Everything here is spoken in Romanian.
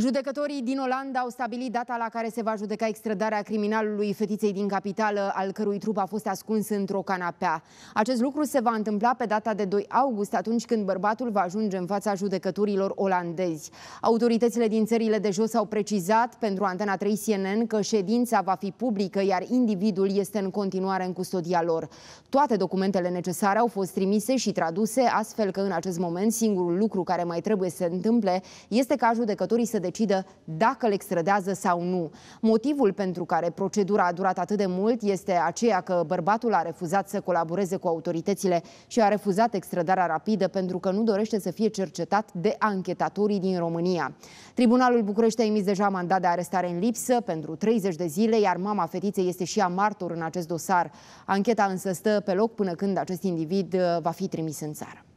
Judecătorii din Olanda au stabilit data la care se va judeca extradarea criminalului fetiței din capitală, al cărui trup a fost ascuns într-o canapea. Acest lucru se va întâmpla pe data de 2 august, atunci când bărbatul va ajunge în fața judecătorilor olandezi. Autoritățile din țările de jos au precizat pentru Antena 3 CNN că ședința va fi publică, iar individul este în continuare în custodia lor. Toate documentele necesare au fost trimise și traduse, astfel că în acest moment singurul lucru care mai trebuie să se întâmple este ca judecătorii să decidă dacă îl extradează sau nu. Motivul pentru care procedura a durat atât de mult este aceea că bărbatul a refuzat să colaboreze cu autoritățile și a refuzat extradarea rapidă pentru că nu dorește să fie cercetat de anchetatorii din România. Tribunalul București a emis deja mandat de arestare în lipsă pentru 30 de zile, iar mama fetiței este și a martor în acest dosar. Ancheta însă stă pe loc până când acest individ uh, va fi trimis în țară.